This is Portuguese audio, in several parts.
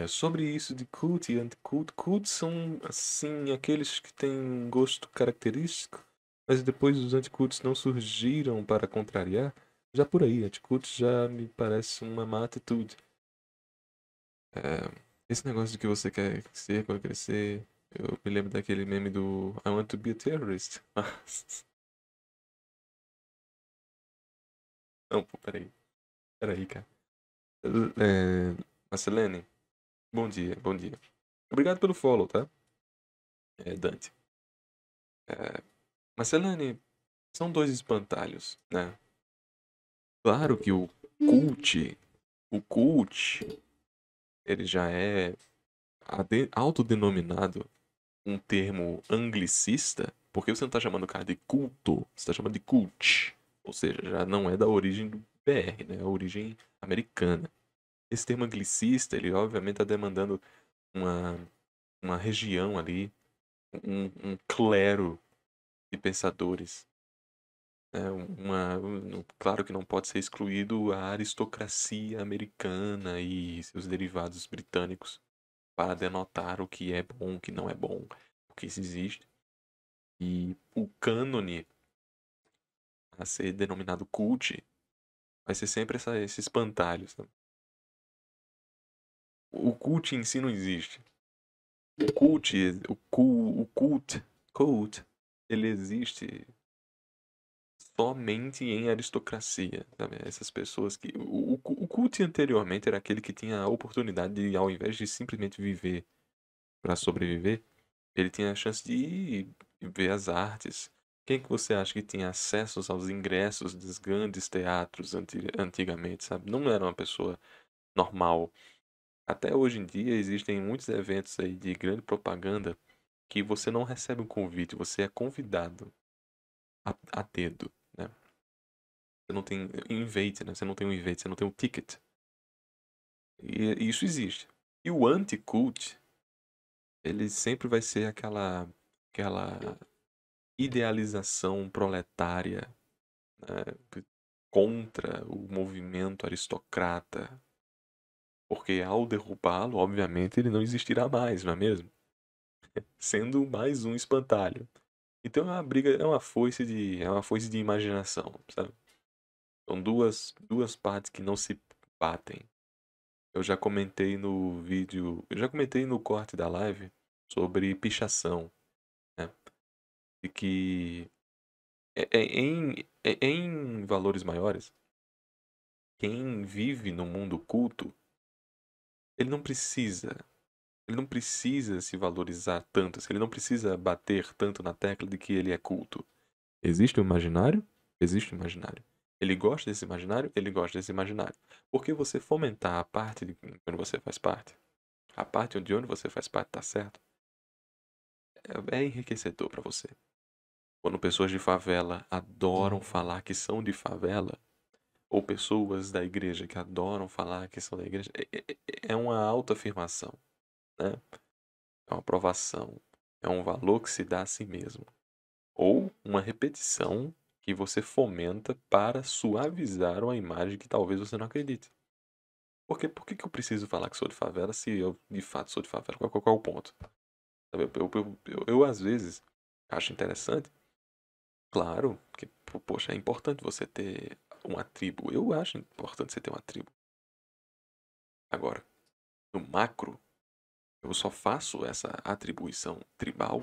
É, sobre isso de cult e anti-cult, cults são assim aqueles que têm um gosto característico, mas depois os anticults não surgiram para contrariar. Já por aí, anticults já me parece uma má atitude. É, esse negócio de que você quer ser quer crescer, eu me lembro daquele meme do I want to be a terrorist, mas... Não, pô, peraí. Peraí, cara. É, Marcelene, Bom dia, bom dia. Obrigado pelo follow, tá? É, Dante. É, Marcelane, são dois espantalhos, né? Claro que o cult, o cult, ele já é autodenominado um termo anglicista, porque você não está chamando o cara de culto, você está chamando de cult. Ou seja, já não é da origem do BR, né? É a origem americana. Esse termo anglicista, ele obviamente está demandando uma, uma região ali, um, um clero de pensadores. É uma, um, claro que não pode ser excluído a aristocracia americana e seus derivados britânicos para denotar o que é bom, o que não é bom, o que existe. E o cânone a ser denominado cult vai ser sempre essa, esses pantalhos. Né? o cult em si não existe. O cult, o, cu, o cult, cult, ele existe somente em aristocracia. Sabe? Essas pessoas que. O, o, o cult anteriormente era aquele que tinha a oportunidade de, ao invés de simplesmente viver para sobreviver, ele tinha a chance de ver as artes. Quem que você acha que tinha acesso aos ingressos dos grandes teatros anti, antigamente, sabe? Não era uma pessoa normal. Até hoje em dia existem muitos eventos aí de grande propaganda que você não recebe um convite, você é convidado a, a dedo, né? Você não tem invite, né? Você não tem um invite, você não tem um ticket. E, e isso existe. E o anti-cult, ele sempre vai ser aquela aquela idealização proletária né? contra o movimento aristocrata porque ao derrubá-lo, obviamente, ele não existirá mais, não é mesmo? Sendo mais um espantalho. Então é uma briga, é uma foice de, é uma foice de imaginação, sabe? São duas, duas partes que não se batem. Eu já comentei no vídeo, eu já comentei no corte da live sobre pichação, né? E que é, é em, é, em valores maiores, quem vive no mundo culto ele não precisa. Ele não precisa se valorizar tanto, assim, ele não precisa bater tanto na tecla de que ele é culto. Existe o um imaginário? Existe o um imaginário. Ele gosta desse imaginário? Ele gosta desse imaginário. Por que você fomentar a parte de onde você faz parte? A parte de onde você faz parte tá certo? É, é enriquecedor para você. Quando pessoas de favela adoram falar que são de favela, ou pessoas da igreja que adoram falar que são da igreja, é, é, é, uma autoafirmação, né? É uma aprovação, é um valor que se dá a si mesmo. Ou uma repetição que você fomenta para suavizar uma imagem que talvez você não acredite. Porque por que, que eu preciso falar que sou de favela se eu de fato sou de favela? Qual, qual, qual é o ponto? Eu, eu, eu, eu, às vezes acho interessante, claro, que poxa, é importante você ter uma tribo. Eu acho importante você ter uma tribo. Agora, no macro, eu só faço essa atribuição tribal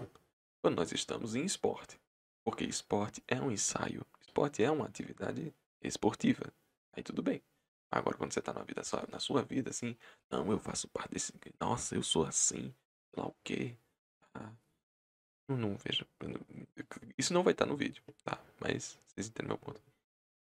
quando nós estamos em esporte. Porque esporte é um ensaio, esporte é uma atividade esportiva. Aí tudo bem. Agora, quando você está na, vida, na sua vida, assim, não, eu faço parte desse. Nossa, eu sou assim, sei lá o quê. Ah, não, não vejo. Isso não vai estar no vídeo, tá? Mas vocês entendem meu ponto.